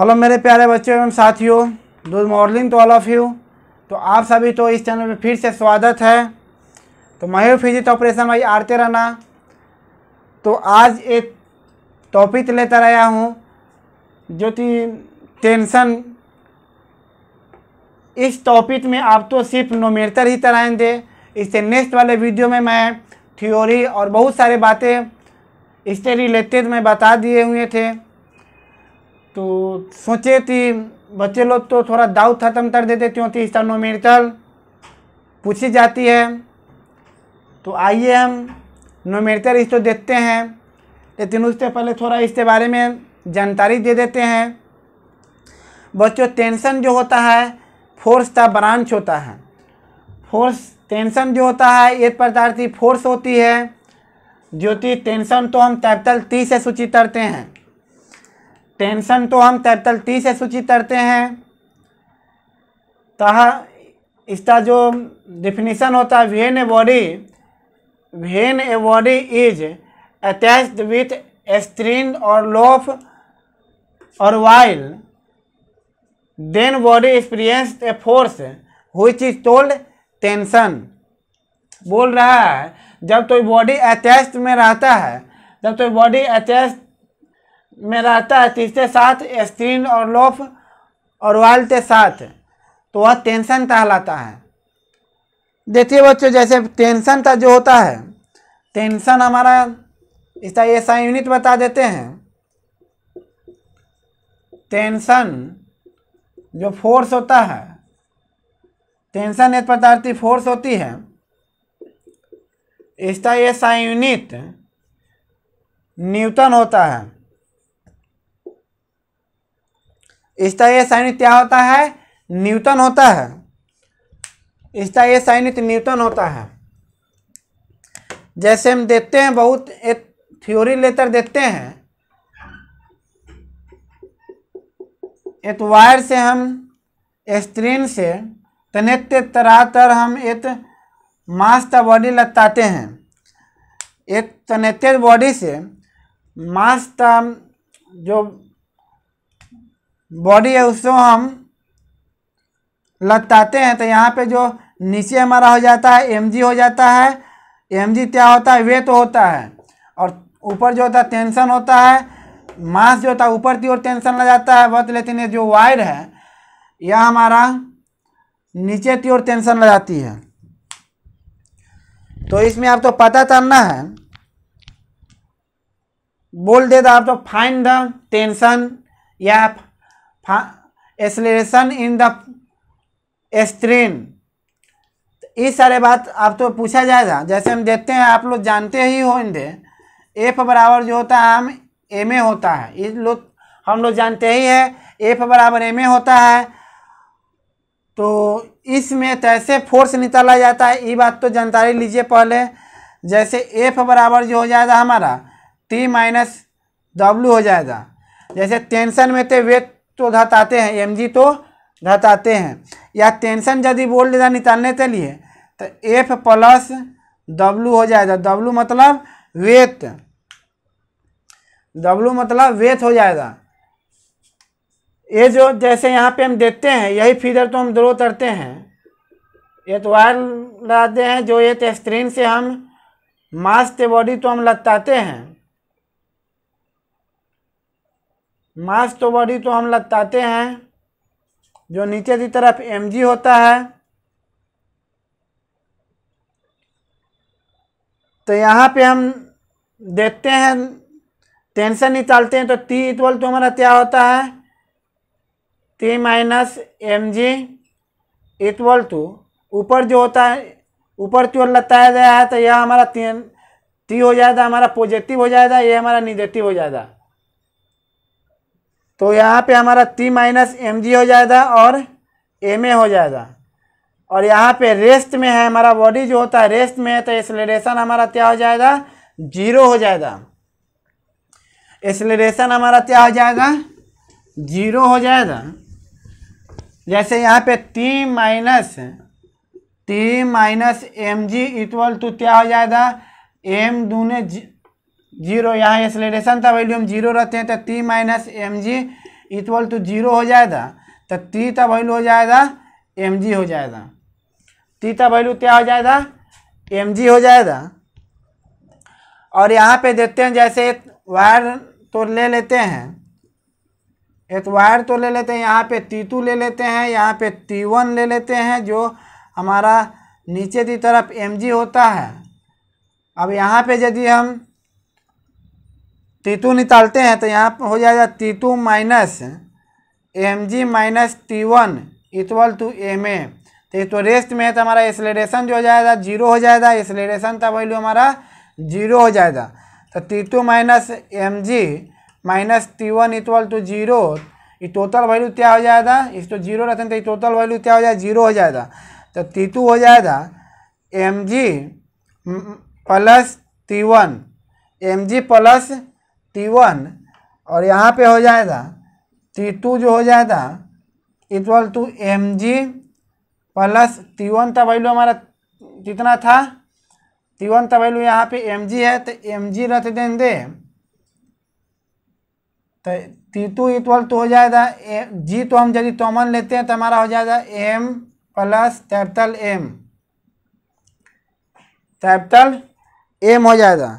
hello मेरे प्यारे बच्चों एवं साथियों good morning to all of you तो आप सभी तो इस चैनल में फिर से स्वागत है तो मयो फिजिक ऑपरेशन भाई आरते रहना तो आज एक टॉपिक लेकर आया हूँ जो कि टेंशन इस टॉपिक में आप तो सिर्फ नोमेटर ही दे इससे नेक्स्ट वाले वीडियो में मैं थ्योरी और बहुत सारे बातें इससे रिलेटेड मैं बता दिए हुए थे तो सोचे थी बच्चे लोग तो थोड़ा दाऊ ख़त्म कर देते क्योंकि इसका नोमेरिकल पूछी जाती है तो आइए हम नोमेरिकल इसको देखते हैं लेकिन उससे पहले थोड़ा इसके बारे में जानकारी दे देते हैं बच्चों टेंशन जो होता है फोर्स का ब्रांच होता है फोर्स टेंशन जो होता है एक प्रकार की फोर्स होती है जो कि टेंशन तो हम कैपिटल टी से सूचित करते हैं टेंशन तो हम तरतलती से सूचित करते हैं तह इसका जो डिफिनीसन होता है when a body when a body is attach with string or loaf or while then body experience a force who is told tension बोल रहा है जब तो बॉडी अटैच में रहता है जब तो बॉडी अटैच में रहता है तीसरे साथ स्त्रीन और लोफ और वालते साथ तो वह टेंशन कहलाता है देखिए बच्चों जैसे टेंशन का जो होता है टेंशन हमारा इसका ऐसा यूनिट बता देते हैं टेंशन जो फोर्स होता है टेंशन एक प्रकार की फोर्स होती है इसका ऐसा यूनिट न्यूटन होता है यह साइन क्या होता है न्यूटन होता है यह साइन न्यूटन होता है जैसे हम देखते हैं बहुत एक थ्योरी लेटर देखते हैं एक वायर से हम स्क्रीन से तनेत तरह तर हम एक मास का बॉडी लताते हैं एक तनेत बॉडी से मास का जो बॉडी है उसको हम लताते हैं तो यहाँ पे जो नीचे हमारा हो जाता है एम हो जाता है एम क्या होता है वेट तो होता है और ऊपर जो होता है टेंशन होता है मांस जो होता है ऊपर की ओर टेंशन लग जाता है बहुत लेते हैं जो वायर है यह हमारा नीचे की ओर टेंशन लग जाती है तो इसमें तो आप तो पता करना है बोल देता आप तो फाइंड द टेंशन या एक्सलेशन इन द एस्ट्रीन ये तो सारे बात आप तो पूछा जाएगा जैसे हम देखते हैं आप लोग जानते ही होंगे एफ बराबर जो होता है हम एम ए होता है ये लोग हम लोग जानते ही है एफ बराबर एम ए होता है तो इसमें कैसे तो फोर्स निकाला जाता है ये बात तो जानकारी लीजिए पहले जैसे एफ बराबर जो हो जाएगा हमारा टी माइनस डब्ल्यू हो जाएगा जैसे टेंशन में तो वेट तो धताते हैं एम जी तो धताते हैं या टेंशन यदि बोल देता निकालने के लिए तो एफ प्लस डब्लू हो जाएगा डब्लू मतलब वेट डब्लू मतलब वेट हो जाएगा ये जो जैसे यहाँ पे हम देखते हैं यही फीडर तो हम ड्रो करते हैं तो वायर लगाते हैं जो एक स्क्रीन से हम मास्क बॉडी तो हम लताते हैं मास तो बॉडी तो हम लताते हैं जो नीचे की तरफ एम जी होता है तो यहाँ पे हम देखते हैं टेंशन निकालते हैं तो टी इक्वल तो हमारा क्या होता है T minus M G equal to ऊपर जो होता है ऊपर की ओर लताया गया है तो यह हमारा टी हो जाएगा हमारा पॉजिटिव हो जाएगा ये हमारा निगेटिव हो जाएगा तो यहाँ पे हमारा टी माइनस एम जी हो जाएगा और एम ए हो जाएगा और यहाँ पे रेस्ट में है हमारा बॉडी जो होता है रेस्ट में है तो एक्सलेशन हमारा क्या हो जाएगा जीरो हो जाएगा एक्सलेशन हमारा क्या हो जाएगा जीरो हो जाएगा जैसे यहाँ पे T minus T minus M G equal to क्या हो जाएगा एम दूने जीरो यहाँ एक्सलेशन था वैल्यू हम जीरो रहते हैं तो T minus M G equal to zero हो जाएगा तो टी का वैल्यू हो जाएगा एम जी हो जाएगा टी का वैल्यू क्या हो जाएगा एम जी हो जाएगा और यहाँ पे देखते हैं जैसे एक वायर तो ले लेते हैं एक वायर तो ले लेते हैं यहाँ पे टी टू ले लेते हैं यहाँ पे टी वन ले लेते हैं जो हमारा नीचे की तरफ एम जी होता है अब यहाँ पे यदि हम टी निकालते हैं तो यहाँ पर हो जाएगा T two minus M G minus T one equal to M A तो ये तो रेस्ट में है तो हमारा एक्सलेशन जो हो जाएगा जीरो हो जाएगा एक्सलेशन का वैल्यू हमारा जीरो हो जाएगा तो T two minus M G minus T one equal to zero total value क्या हो जाएगा इस तो जीरो रहते हैं तो टोटल वैल्यू क्या हो जाएगा जीरो हो जाएगा तो टी टू हो जाएगा M G plus T one M G plus T1 और यहाँ पे हो जाएगा टी टू जो हो जाएगा equal to M G plus T one का वैल्यू हमारा कितना था T1 वन का वैल्यू यहाँ पे एम जी है तो एम जी रख देंगे तो टी टू इक्वल टू हो जाएगा जी तो हम यदि कॉमन लेते हैं तो हमारा हो जाएगा M plus capital M capital M हो जाएगा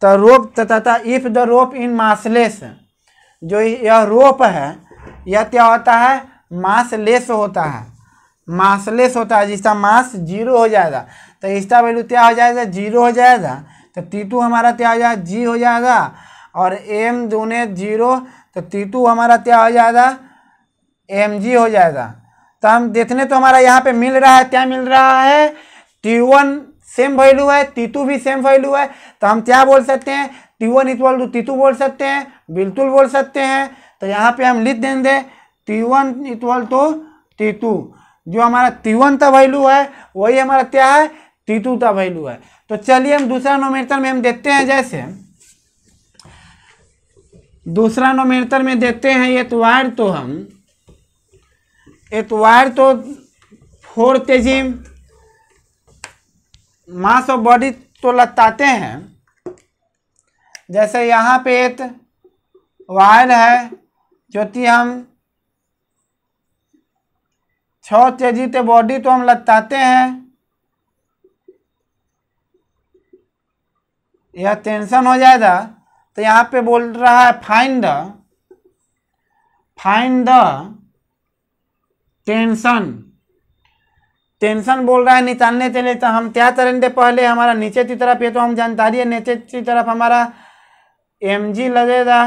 तो रोप तथा if the rope in massless जो यह रोप है यह क्या होता है मासलेस होता है मासलेस होता है जिसका मास जीरो हो जाएगा तो इसका वैल्यू क्या हो जाएगा जीरो हो जाएगा तो टीटू हमारा क्या हो जाएगा जी हो जाएगा और एम दूने जीरो तो टीटू हमारा क्या हो जाएगा एम जी हो जाएगा तो हम देखने तो हमारा यहाँ पे मिल रहा है क्या मिल रहा है टी वन सेम वैल्यू है तीतू भी सेम वैल्यू है तो हम क्या बोल सकते हैं वन इक्वल टू तीतू बोल सकते हैं बिल्कुल बोल सकते हैं तो यहाँ पे हम लिख देंगे वन इक्वल टू तीतू जो हमारा वन का वैल्यू है वही हमारा क्या है तीतू का वैल्यू है तो चलिए हम दूसरा नोमेटर में हम देखते हैं जैसे दूसरा नोमेटर में देखते हैं ये तो हम एतवार तो फोर तेजिम मास ऑफ बॉडी तो लताते हैं जैसे यहाँ पे एक वायर है जो कि हम छ तेजी ते बॉडी तो हम लताते हैं यह टेंशन हो जाएगा तो यहाँ पे बोल रहा है find the find the tension tension बोल रहा है के लिए तो हम क्या तरंडे पहले हमारा नीचे की तरफ ये तो हम जानकारी है नीचे की तरफ हमारा एम जी लगेगा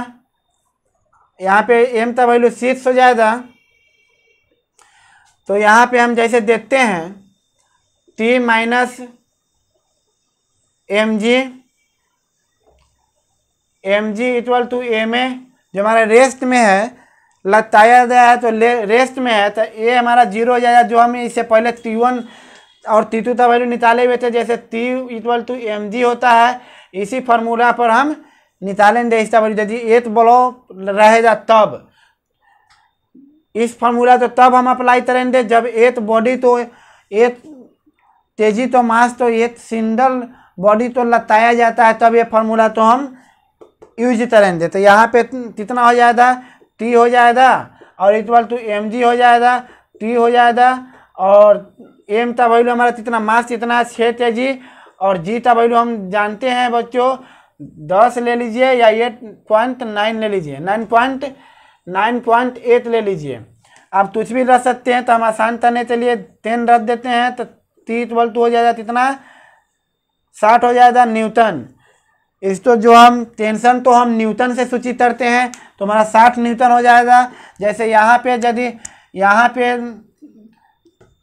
यहाँ पे एम तो वैल्यू सिक्स हो जाएगा तो यहाँ पे हम जैसे देखते हैं T minus M G M G equal to M A जो हमारा रेस्ट में है लताया गया है तो रेस्ट तो में है तो ये हमारा जीरो हो जाएगा जो हम इससे पहले टी वन और टी टू का वैल्यू निकाले हुए थे जैसे T equal to M G होता है इसी फार्मूला पर हम निकालेंगे इसका वैल्यू यदि एथ ब्लॉक रहेगा तब इस फार्मूला तो तब हम अप्लाई करेंगे जब एक बॉडी तो एक तेजी तो मास तो एक सिंगल बॉडी तो लताया जाता है तब ये फार्मूला तो हम यूज करेंगे तो यहाँ पे कितना हो जाएगा टी हो जाएगा और इक्वल टू एम जी हो जाएगा टी हो जाएगा और एम का वैल्यू हमारा कितना मास इतना छः के जी और जी का वैल्यू हम जानते हैं बच्चों दस ले लीजिए या एट पॉइंट नाइन ले लीजिए nine point nine point eight ले लीजिए आप कुछ भी रख सकते हैं तो हम आसान करने के लिए टेन रख देते हैं तो टी इक्वल टू हो जाएगा कितना साठ हो जाएगा न्यूटन इस तो जो हम टेंशन तो हम न्यूटन से सूचित करते हैं तो हमारा साठ न्यूटन हो जाएगा जैसे यहाँ पे यदि यहाँ पे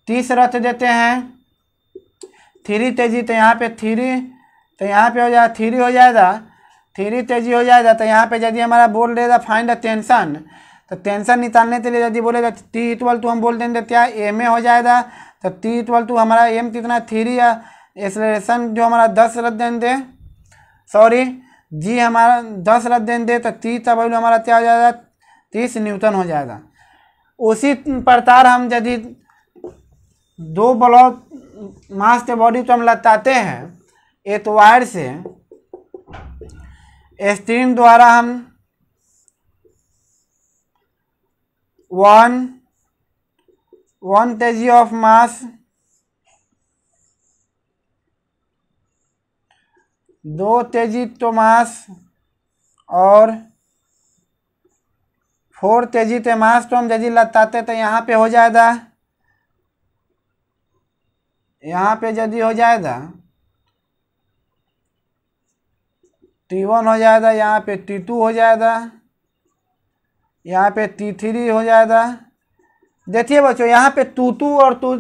तीस रथ देते हैं थ्री तेजी तो यहाँ पे थ्री तो यहाँ पे हो जाएगा थ्री हो जाएगा थ्री तेजी हो जाएगा तो यहाँ पे यदि हमारा बोल देगा फाइंड द टेंशन तो टेंशन निकालने के लिए यदि बोलेगा टी इक्वल टू हम बोल देंगे क्या एम ए हो जाएगा तो टी इक्वल टू हमारा एम कितना थ्री या एक्सलेशन जो हमारा दस रथ देंगे सॉरी जी हमारा दस रद्द दे तो तीस का वैल्यू हमारा क्या हो जाएगा तीस न्यूटन हो जाएगा उसी प्रकार हम यदि दो ब्लॉक मास के बॉडी को हम लताते हैं एक वायर से स्ट्रिंग द्वारा हम वन वन के जी ऑफ मास दो तेजी तोमास और फोर तेजी तेमास तो हम जजी लताते तो यहाँ पे हो जाएगा यहाँ पे यदि हो जाएगा टी वन हो जाएगा यहाँ पे टी टू हो जाएगा यहाँ पे टी थ्री हो जाएगा देखिए बच्चों यहाँ पे टू टू और टू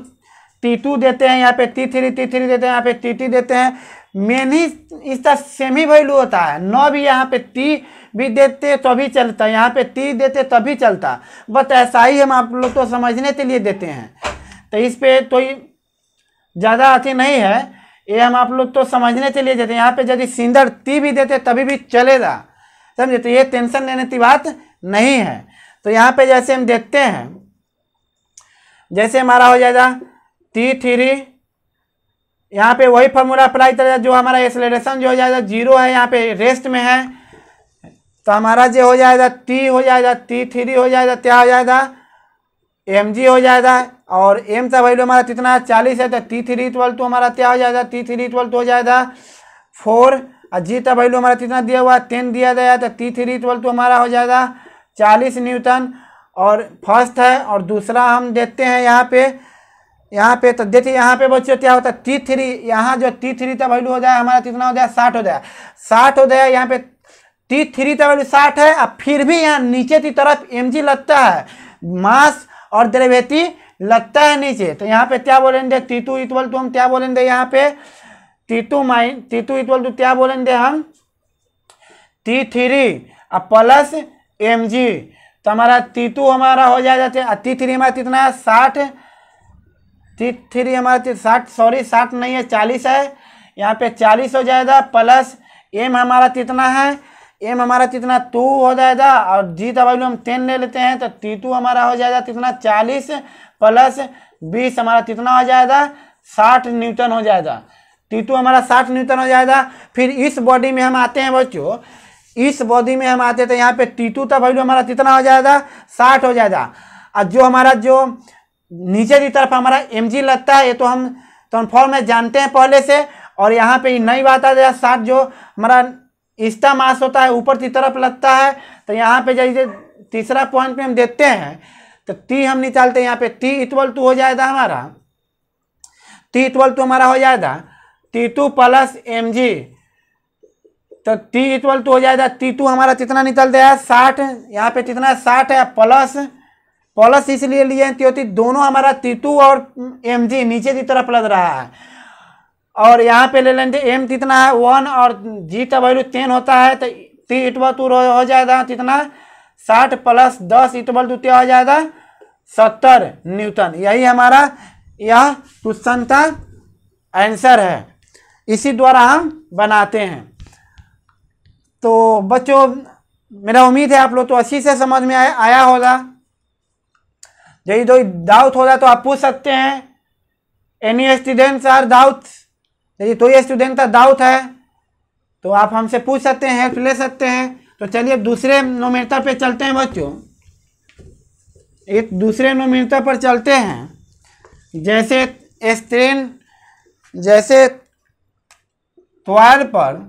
टी टू देते हैं यहाँ पे टी थ्री टी थ्री देते हैं यहाँ पे टी टी देते हैं मेन ही इसका सेम ही वैल्यू होता है नौ भी यहाँ पे टी भी देते तभी तो चलता यहाँ पे टी देते तभी तो चलता बस ऐसा ही हम आप लोग को तो समझने के लिए देते हैं तो इस पर तो ज़्यादा अथी नहीं है ये हम आप लोग तो समझने के लिए देते हैं यहाँ पे यदि सिंदर ती भी देते तभी भी चलेगा समझे तो ये टेंशन लेने की बात नहीं है तो यहाँ पे जैसे हम देखते हैं जैसे हमारा हो जाएगा टी थ्री यहाँ पे वही फार्मूला अप्लाई करेगा जो हमारा एक्सलेशन जो हो जाएगा जीरो है यहाँ पे रेस्ट में है तो हमारा जो हो जाएगा टी हो जाएगा टी थ्री हो जाएगा क्या हो जाएगा एम जी हो जाएगा और एम का वैल्यू हमारा कितना है चालीस है तो टी थ्री ट्वेल्व तो हमारा क्या हो जाएगा टी थ्री ट्वेल्व हो जाएगा फोर और जी का वैल्यू हमारा कितना दिया हुआ है टेन दिया गया तो टी थ्री ट्वेल्व तो हमारा हो जाएगा चालीस न्यूटन और फर्स्ट है और दूसरा हम देखते हैं यहाँ पर यहाँ पे तो देखिए यहाँ पे बच्चों क्या होता है टी थ्री यहाँ जो टी थ्री का वैल्यू हो जाए हमारा कितना हो जाए साठ हो जाए साठ हो जाए यहाँ पे टी थ्री का वैल्यू साठ है और फिर भी यहाँ नीचे की तरफ एम जी लगता है मास और द्रव्यति लगता है नीचे तो यहाँ पे क्या बोलेंगे टू इक्वल टू हम क्या बोलेंगे यहाँ पे two minus two equal to क्या बोलेंगे हम टी थ्री और प्लस एम जी तो हमारा टी टू हमारा हो हैं टी थ्री हमारा कितना है साठ थ्री हमारा थ्री साठ सॉरी साठ नहीं है चालीस है यहाँ पे चालीस हो जाएगा प्लस एम हमारा कितना है एम हमारा कितना टू हो जाएगा और जी का वैल्यू हम टेन ले लेते हैं तो टी टू हमारा हो जाएगा कितना चालीस प्लस बीस हमारा कितना हो जाएगा साठ न्यूटन हो जाएगा टी टू हमारा साठ न्यूटन हो जाएगा फिर इस बॉडी में हम आते हैं बच्चों इस बॉडी में हम आते तो यहाँ पे टी टू का वैल्यू हमारा कितना हो जाएगा साठ हो जाएगा और जो हमारा जो नीचे की तरफ हमारा एम जी लगता है ये तो हम कन्फॉर्म है जानते हैं पहले से और यहाँ पे नई बात आ जाए साथ जो हमारा इस्टा मास होता है ऊपर की तरफ लगता है तो यहाँ पे जैसे तीसरा पॉइंट पे हम देखते हैं तो टी हम निकालते हैं यहाँ पे टी इक्वल टू हो जाएगा हमारा टी इक्वल टू हमारा हो जाएगा T two plus M G तो टी इक्वल टू हो जाएगा टी टू हमारा कितना निकल गया साठ यहाँ पे कितना साठ है प्लस प्लस इसलिए लिए हैं क्योंकि दोनों हमारा तितु और एम जी नीचे की तरफ लग रहा है और यहाँ पे ले लेंगे एम कितना है वन और जी का वैल्यू टेन होता है तो ती इटबल टू हो जाएगा कितना साठ प्लस दस इटबल टू हो जाएगा सत्तर न्यूटन यही हमारा यह क्वेश्चन का आंसर है इसी द्वारा हम बनाते हैं तो बच्चों मेरा उम्मीद है आप लोग तो अच्छी से समझ में आया आया होगा यदि कोई डाउट हो रहा तो आप पूछ सकते हैं एनी स्टूडेंट्स आर डाउट यदि कोई स्टूडेंट का डाउट है तो आप हमसे पूछ सकते हैं हेल्प ले सकते हैं तो चलिए अब दूसरे नोमीटर पे चलते हैं बच्चों एक दूसरे नोमीटर पर चलते हैं जैसे स्ट्रेन जैसे त्वार पर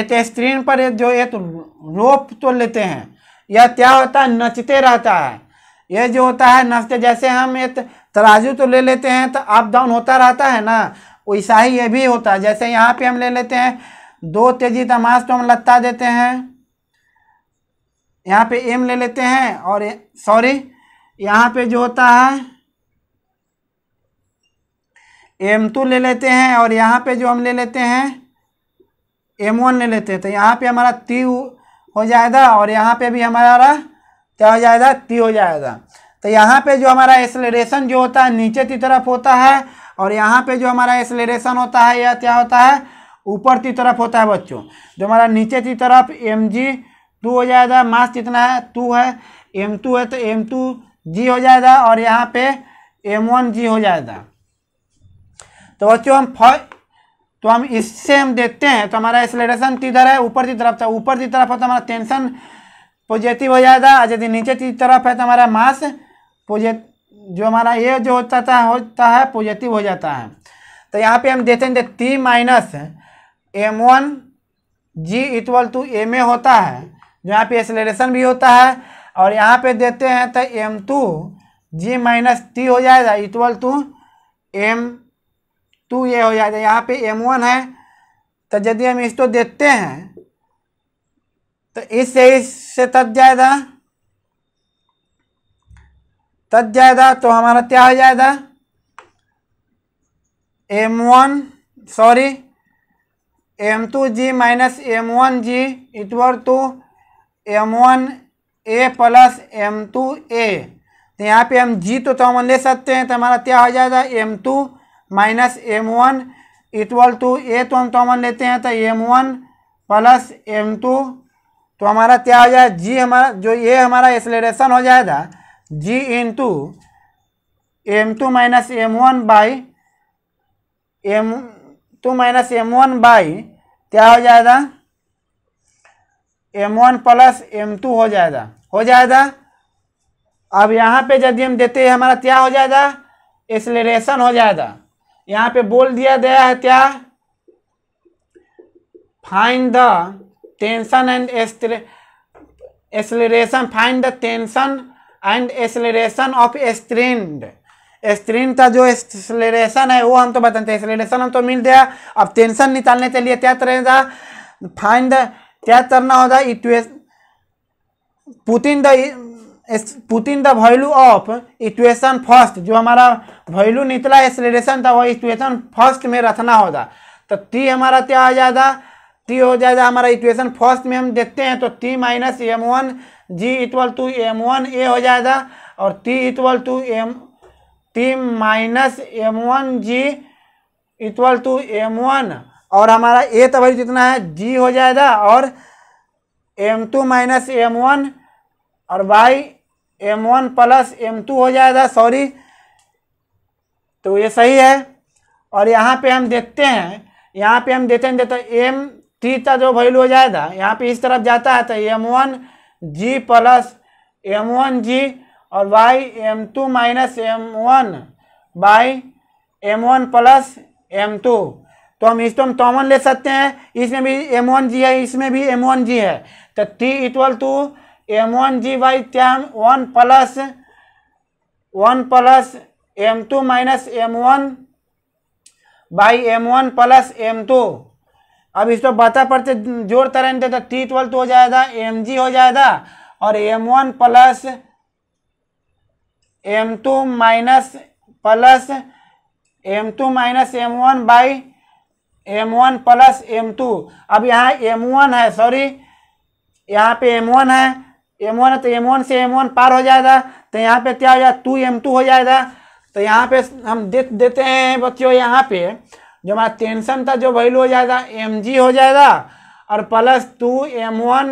एक स्क्रीन पर जो एक रोप तो लेते हैं यह क्या होता है नचते रहता है ये जो होता है नफ्ते जैसे हम ये तराजू तो ले लेते हैं तो अप डाउन होता रहता है ना वैसा ही ये भी होता है जैसे यहाँ पे हम ले लेते हैं दो तेजी तमाश तो हम लत्ता देते हैं यहाँ पे एम ले लेते हैं और सॉरी यहाँ पे जो होता है एम टू ले लेते हैं और यहाँ पे जो हम ले लेते हैं एम वन ले लेते हैं तो यहाँ पे हमारा ती हो जाएगा और यहाँ पे भी हमारा क्या हो जाएगा टी हो जाएगा तो यहाँ पे जो हमारा एक्सलेशन जो होता है नीचे की तरफ होता है और यहाँ पे जो हमारा एक्सलेशन होता है यह क्या होता है ऊपर की तरफ होता है बच्चों जो हमारा नीचे की तरफ एम जी टू हो जाएगा मास कितना है टू है एम टू है तो एम टू जी हो जाएगा और यहाँ पे एम वन जी हो जाएगा तो बच्चों हम फ तो हम इससे हम देखते हैं तो हमारा एक्सलेशन किधर है ऊपर की तरफ था ऊपर की तरफ होता तो हमारा टेंशन पॉजिटिव हो जाएगा और यदि नीचे की तरफ है तो हमारा मास पॉजिट जो हमारा ये जो होता था होता है पॉजिटिव हो जाता है तो यहाँ पे हम देते हैं T minus M one G equal to M A होता है यहाँ पे एक्सेलरेशन भी होता है और यहाँ पे देते हैं तो M two G minus T हो जाएगा इक्वल टू एम टू ये हो जाएगा यहाँ पे एम वन है तो यदि हम इसको देखते हैं तो इस से इससे तद जाएगा तद जाएगा तो हमारा क्या हो जाएगा M one sorry M two G minus M one G equal to M one A plus M two A तो यहाँ पे हम जी तो, तो हम ले सकते हैं तो हमारा क्या हो जाएगा M two minus M one equal to A तो हम कॉमन तो लेते हैं तो M one plus M two तो हमारा क्या हो जाए जी हमारा जो ये हमारा एक्सलेशन हो जाएगा G into M two minus M one by M two minus M one by क्या हो जाएगा M one plus M two हो जाएगा हो जाएगा अब यहाँ पे यदि हम देते हैं हमारा क्या हो जाएगा एक्सलेशन हो जाएगा यहाँ पे बोल दिया गया है क्या find the tension and acceleration find the tension and acceleration of strand strand का जो एसलेशन है वो हम तो बताते हैं एसलेशन हम तो मिल गया अब टेंशन निकालने के लिए क्या करेगा फाइंड क्या करना होगा इक्वेश putting the putting the value of equation first जो हमारा वैल्यू निकला एसलेशन था वो इक्वेशन फर्स्ट में रखना होगा तो टी हमारा क्या आ जाएगा ती हो जाएगा हमारा इक्वेशन फर्स्ट में हम देखते हैं तो T minus M one G equal to M one A हो जाएगा और T equal to M T minus M one G equal to M one और हमारा ए तभी तो जितना है जी हो जाएगा और M two minus M one और by M one plus M two हो जाएगा सॉरी तो ये सही है और यहाँ पे हम देखते हैं यहाँ पे हम देखते हैं तो देखते एम टी का जो वैल्यू हो जाएगा यहाँ पे इस तरफ जाता है तो M one G plus M one G और by M two minus M one by M one plus M two तो हम इसको हम कॉमन ले सकते हैं इसमें भी एम वन जी है इसमें भी एम वन जी है तो T equal to M one G by टेम one plus one plus M two minus M one by M one plus M two अब इसको बता पड़ते जोर तरह देता टी ट्वेल्व तो हो जाएगा एम जी हो जाएगा और M one plus M two minus plus M two minus M one by M one plus M two अब यहाँ एम वन है सॉरी यहाँ पे एम वन है एम वन है तो एम वन से एम वन पार हो जाएगा तो यहाँ पे क्या हो जाएगा टू एम टू हो जाएगा तो यहाँ पे हम दे देते हैं बच्चों यहाँ पे जो हमारा टेंशन था जो वैल्यू हो जाएगा एम जी हो जाएगा और plus two M one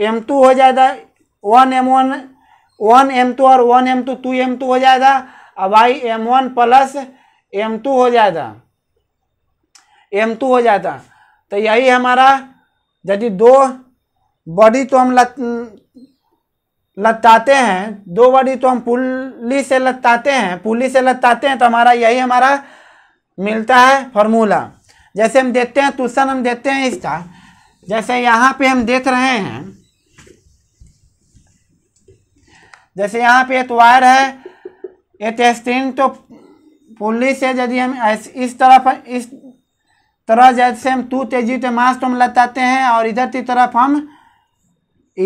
M two हो जाएगा one M one one M two और one M two two M two हो जाएगा और by M one plus M two हो जाएगा एम टू हो जाता तो यही हमारा यदि दो बॉडी तो हम लत लताते हैं दो बॉडी तो हम पुली से लताते हैं पुली से लताते हैं तो हमारा यही हमारा मिलता है फॉर्मूला जैसे हम देखते हैं क्वेश्चन हम देखते हैं इसका जैसे यहाँ पे हम देख रहे हैं जैसे यहाँ पे एक वायर है एक स्ट्रिंग तो पुल्ली से यदि हम इस तरफ इस तरह जैसे हम टू तेजी तो मास तो हम लताते हैं और इधर की तरफ हम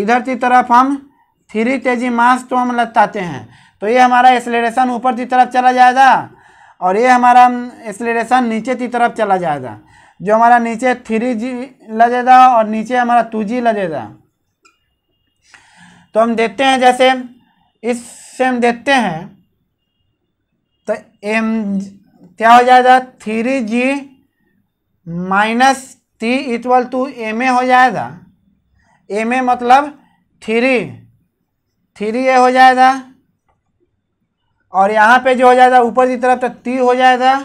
इधर की तरफ हम थ्री तेजी मास तो हम लताते हैं तो ये हमारा एक्सलेशन ऊपर की तरफ चला जाएगा और ये हमारा एक्सलेशन नीचे की तरफ चला जाएगा जो हमारा नीचे थ्री जी लगेगा और नीचे हमारा टू जी लगेगा तो हम देखते हैं जैसे इससे हम देखते हैं तो एम क्या हो जाएगा three G minus T equal to M A हो जाएगा एम ए मतलब थ्री थ्री ए हो जाएगा और यहाँ पे जो हो जाएगा ऊपर की तरफ तो टी हो जाएगा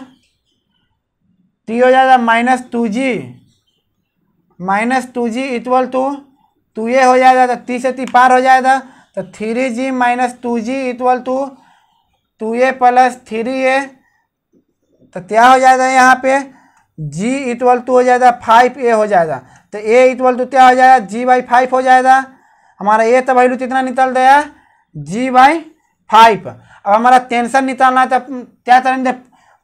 टी हो जाएगा minus two G minus two G equal to two A हो जाएगा तो टी से टी पार हो जाएगा तो three G minus two G equal to two A plus three A तो क्या हो जाएगा यहाँ पे जी इक्वल टू हो जाएगा फाइव ए हो जाएगा तो ए इक्वल टू क्या हो जाएगा जी बाई फाइव हो जाएगा हमारा ए तो वैल्यू कितना तो निकल गया जी बाई फाइव अब हमारा અમારે ટેન્શન નીકળના ત્યાં કરીને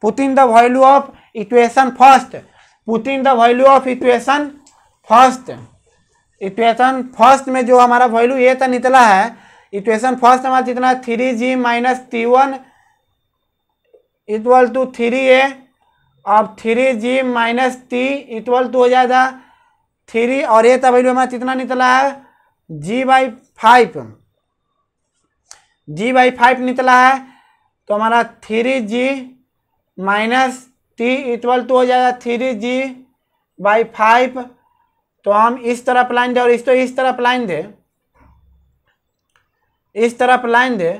putting the value of equation first putting the value of equation first equation first में जो हमारा वैल्यू ये तो निकला है इक्वेशन फर्स्ट हमारा जितना three G minus T one equal to three A अब three G minus T equal to हो जाएगा थ्री और ये तो वैल्यू हमारा कितना निकला है G by five G by five निकला है तो हमारा three G minus T equal to हो जाएगा थ्री जी बाई फाइव तो हम इस तरफ लाइन दे और इस तो इस तरफ लाइन दे इस तरफ लाइन दे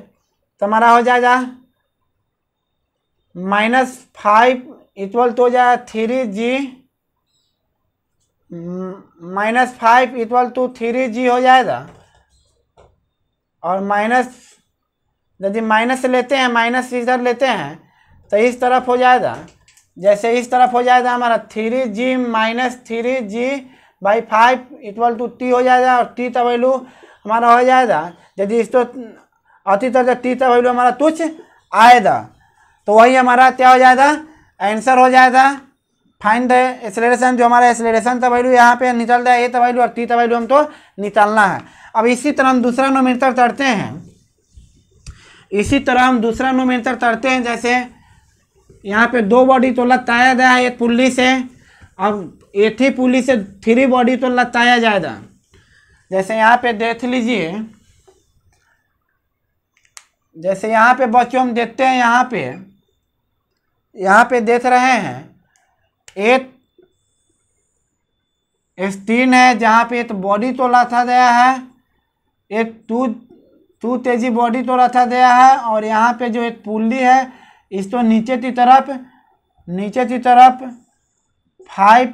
तो हमारा हो जाएगा माइनस फाइव इक्वल टू हो जाएगा three G minus five equal to three G हो जाएगा और माइनस यदि माइनस लेते हैं माइनस इधर लेते हैं तो इस तरफ हो जाएगा जैसे इस तरफ हो जाएगा हमारा three G minus three G by five equal to T हो जाएगा और टी का वैल्यू हमारा हो जाएगा यदि तो अति तक टी का वैल्यू हमारा तुच्छ आएगा तो वही हमारा क्या हो जाएगा आंसर हो जाएगा फाइन द एक्सलेशन जो हमारा एक्सलेशन का वैल्यू यहाँ पे निकल जाए ए का वैल्यू और टी का वैल्यू हम तो निकालना है अब इसी तरह हम दूसरा नोमीटर चढ़ते हैं इसी तरह हम दूसरा नोमेंटर तरते हैं जैसे यहाँ पे दो बॉडी तो लताया गया है एक पुल्ली से अब एक ही पुल्ली से थ्री बॉडी तो लताया जाएगा जैसे यहाँ पे देख लीजिए जैसे यहाँ पे बच्चों हम देखते हैं यहाँ पे यहाँ पे देख रहे हैं एक स्टीन है जहाँ पे एक बॉडी तो लाथा गया है एक टू टू तेजी बॉडी तो रखा गया है और यहाँ पे जो एक पुल्ली है इस तो नीचे की तरफ नीचे की तरफ फाइव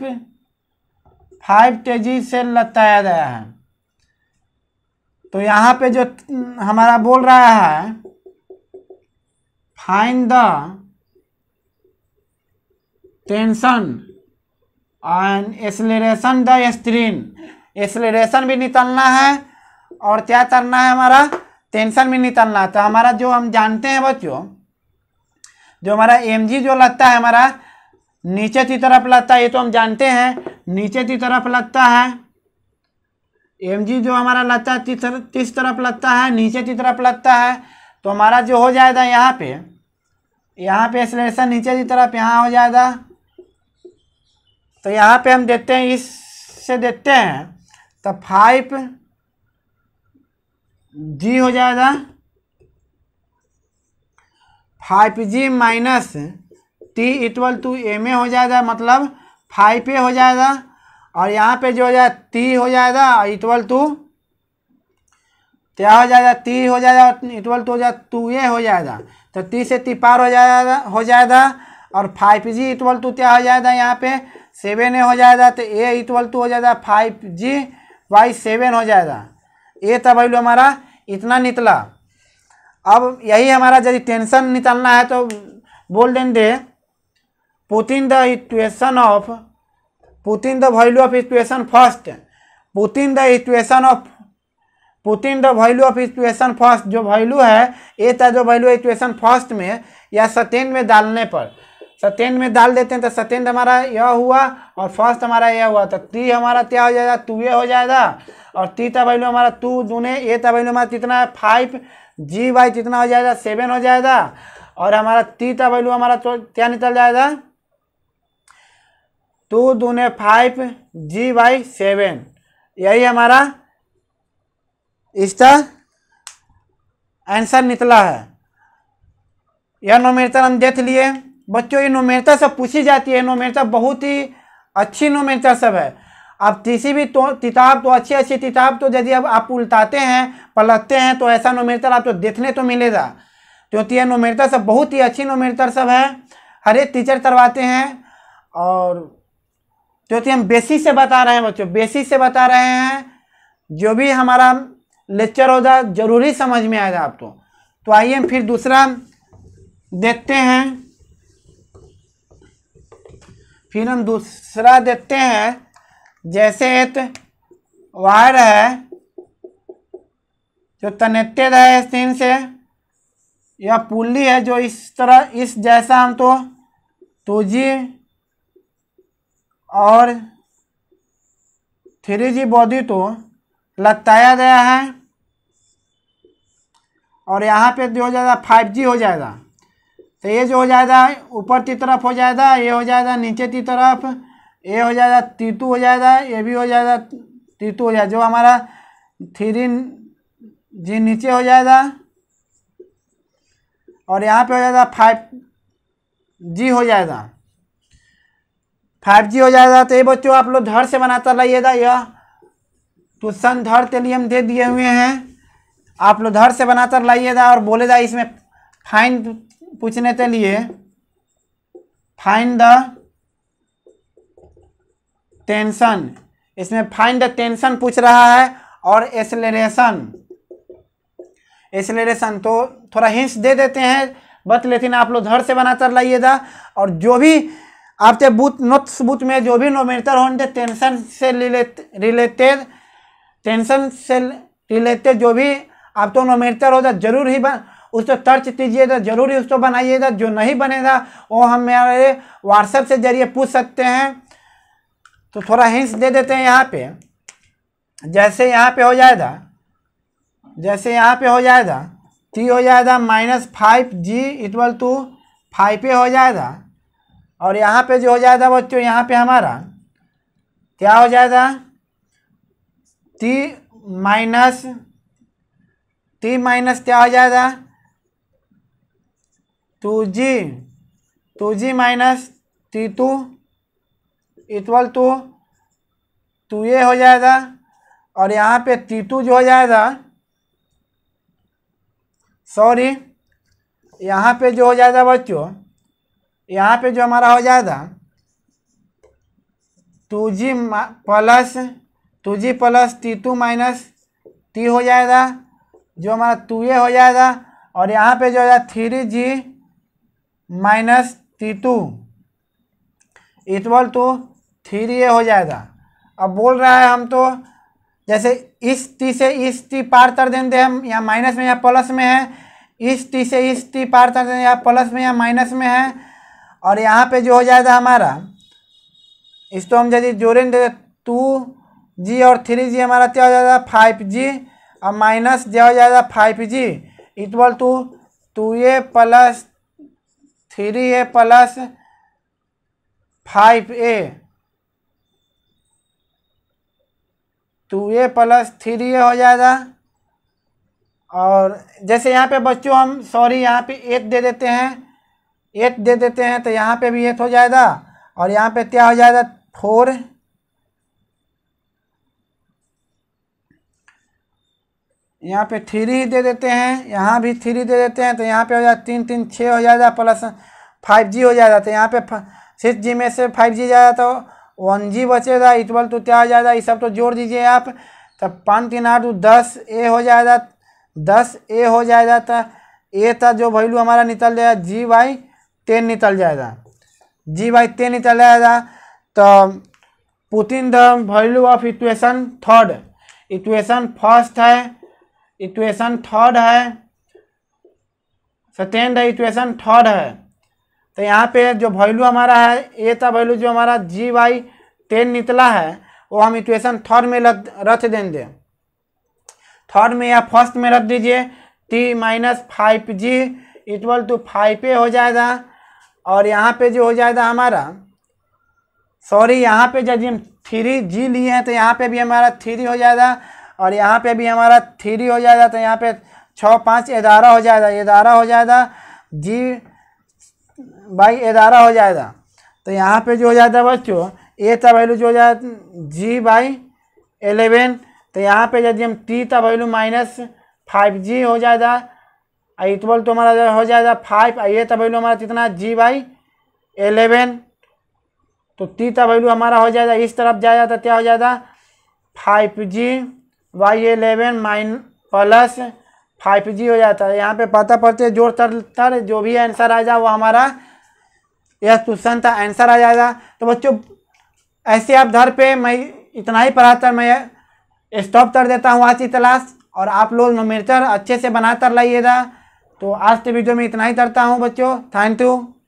फाइव तेजी से लताया गया है तो यहाँ पे जो हमारा बोल रहा है find the tension and acceleration the screen acceleration भी निकलना है और क्या करना है हमारा टेंशन में निकलना तो हमारा जो हम जानते हैं बच्चों जो हमारा एम जो लगता है हमारा नीचे की तरफ लगता है ये तो हम जानते हैं नीचे की तरफ लगता है एम जो हमारा लगता है किस तरफ लगता है नीचे की तरफ लगता है तो हमारा जो हो जाएगा यहाँ पे यहाँ पे एक्सलेशन नीचे की तरफ यहाँ हो जाएगा तो यहाँ पे हम देखते हैं इससे देखते हैं तो फाइव जी हो जाएगा five G minus T equal to M A हो जाएगा मतलब फाइव ए हो जाएगा और यहाँ पे जो हो जाए टी हो जाएगा इक्वल टू क्या हो जाएगा टी हो जाएगा इक्वल टू हो जाए टू ए हो जाएगा तो टी से टी पार हो जाएगा हो जाएगा और फाइव जी इक्वल टू क्या हो जाएगा यहाँ पे सेवन ए हो जाएगा तो ए इक्वल टू हो जाएगा फाइव जी वाई सेवन हो जाएगा ए था वैल्यू हमारा इतना निकला अब यही हमारा यदि टेंशन निकालना है तो बोल देंगे putting the equation of putting the value of equation first putting the equation of putting the value of equation first जो वैल्यू है ए था जो वैल्यू इक्वेशन फर्स्ट में या सेकेंड में डालने पर सटेंड में डाल देते हैं तो सटेंड हमारा यह हुआ और फर्स्ट हमारा यह हुआ तो टी हमारा क्या हो जाएगा टू ए हो जाएगा और तीता वैल्यू हमारा टू दूने ए ता वैल्यू हमारा कितना है फाइव जी वाई कितना हो जाएगा सेवन हो जाएगा और हमारा तीता वैल्यू हमारा तो क्या निकल जाएगा टू दूने फाइव जी वाई सेवन यही हमारा इसका आंसर निकला है यह नोमेटर हम देख लिए बच्चों ये नोमेटर सब पूछी जाती है नोमेटर बहुत ही अच्छी नोमेटर सब है अब किसी भी तो किताब तो अच्छी अच्छी किताब तो यदि अब आप उल्टाते हैं पलटते हैं तो ऐसा नोमेटर आपको तो देखने तो मिलेगा क्योंकि यह नोमेटर सब बहुत ही अच्छी नोमेटर सब है हर एक टीचर करवाते हैं और क्योंकि हम बेसी से बता रहे हैं बच्चों बेसी से बता रहे हैं जो भी हमारा लेक्चर होगा जरूरी समझ में आएगा आपको तो आइए हम फिर दूसरा देखते हैं फिर हम दूसरा देखते हैं जैसे एक वायर है जो तनेटेड है इस तीन से या पुली है जो इस तरह इस जैसा हम तो टू जी और थ्री जी बॉडी तो लताया गया है और यहाँ पे जो हो जाएगा फाइव जी हो जाएगा तो ये जो हो जाएगा ऊपर की तरफ हो जाएगा ये हो जाएगा नीचे की तरफ ए हो जाएगा तीतु हो जाएगा ए भी हो जाएगा तीतु हो जाएगा जो हमारा थ्री जी नीचे हो जाएगा और यहाँ पे हो जाएगा फाइव जी हो जाएगा फाइव जी हो जाएगा तो ये बच्चों आप लोग धड़ से बनाता रहिएगा यह क्वेश्चन धर के लिए हम दे दिए हुए हैं आप लोग धर से बनाता लाइएगा और बोलेगा इसमें फाइन पूछने के लिए फाइन द टेंशन इसमें फाइंड द टेंशन पूछ रहा है और एसलेशन एसलेशन तो थोड़ा हिंस दे देते हैं बत लेकिन आप लोग धड़ से बना चल रहिएगा और जो भी आपके बूथ नोट्स बूथ में जो भी नोमीटर होंगे टेंशन से रिलेटेड टेंशन से रिलेटेड जो भी आप तो नोमीटर होगा तो जरूर ही बन उसको टर्च कीजिएगा जरूर ही उसको बनाइएगा जो नहीं बनेगा वो हम हमारे व्हाट्सएप से जरिए पूछ सकते हैं तो थोड़ा हिंस दे देते हैं यहाँ पे जैसे यहाँ पे हो जाएगा जैसे यहाँ पे हो जाएगा टी हो जाएगा minus five G equal to five पे हो जाएगा और यहाँ पे जो हो जाएगा बच्चों यहाँ पे हमारा क्या हो जाएगा टी माइनस टी माइनस क्या हो जाएगा two G two G minus T two equal to two A हो जाएगा और यहाँ पे टू जो हो जाएगा सॉरी यहाँ पे जो हो जाएगा बच्चों यहाँ पे जो हमारा हो जाएगा two G plus two G plus T two minus T हो जाएगा जो हमारा टू ए हो जाएगा और यहाँ पे जो हो जाएगा three G minus T two equal to three A हो जाएगा अब बोल रहा है हम तो जैसे इस टी से इस टी पार तर दें हम यहाँ माइनस में या प्लस में है इस टी से इस टी पार तर दें या प्लस में या माइनस में है और यहाँ पे जो हो जाएगा हमारा इस तो हम यदि जोड़ें दे तो टू जी और थ्री जी हमारा क्या हो जाएगा फाइव जी और माइनस जो हो जाएगा five G equal to two A plus three A plus five A two A plus three A हो जाएगा और जैसे यहाँ पे बच्चों हम सॉरी यहाँ पे एट दे देते हैं एट दे देते हैं तो यहाँ पे भी एट हो जाएगा और यहाँ पे क्या हो जाएगा फोर यहाँ पे थ्री ही दे देते हैं यहाँ भी थ्री दे देते हैं तो यहाँ पे हो जाएगा तीन तीन छः हो जाएगा प्लस फाइव जी हो जाएगा तो यहाँ पे सिक्स जी में से फाइव जी जाएगा तो वन जी बचेगा इटवल तो क्या आ जाएगा ये सब तो जोड़ दीजिए आप तो पाँच तीन आठ दस ए हो जाएगा दस ए हो जाएगा तो ए था जो वैल्यू हमारा निकल जाएगा जी बाई टेन निकल जाएगा जी बाई टेन निकल जाएगा तो putting the value of equation third equation first है इक्वेशन थर्ड है सेकेंड है इक्वेशन थर्ड है तो यहाँ पे जो वैल्यू हमारा है ए का वैल्यू जो हमारा जी वाई टेन निकला है वो हम इक्वेशन थर्ड में रख देंगे थर्ड में या फर्स्ट में रख दीजिए T minus five G equal to five A हो जाएगा और यहाँ पे जो हो जाएगा हमारा सॉरी यहाँ पे जब हम थ्री जी लिए हैं तो यहाँ पे भी हमारा थ्री हो जाएगा और यहाँ पे भी हमारा थ्री हो जाएगा तो यहाँ पे छः पाँच ग्यारह हो जाएगा ग्यारह हो जाएगा जी बाई एदारा हो जाएगा तो यहाँ पे जो हो जाता है बच्चों ए का वैल्यू जो हो जाता जी बाई एलेवन तो यहाँ पे यदि हम टी का वैल्यू माइनस फाइव जी हो जाएगा आई इक्वल तो हमारा हो जाएगा फाइव ए का वैल्यू हमारा कितना जी बाई एलेवन तो टी का वैल्यू हमारा हो जाएगा इस तरफ जाएगा तो क्या हो जाएगा five G by eleven minus plus five G हो जाता है यहाँ पे पता पड़ते जोर तर तर जो भी आंसर आ जाए वो हमारा यह क्वेश्चन था आंसर आ जाएगा तो बच्चों ऐसे आप घर पे मैं इतना ही पढ़ाता मैं स्टॉप कर देता हूँ आज की क्लास और आप लोग नोमीटर अच्छे से कर लाइएगा तो आज के वीडियो में इतना ही करता हूँ बच्चों थैंक यू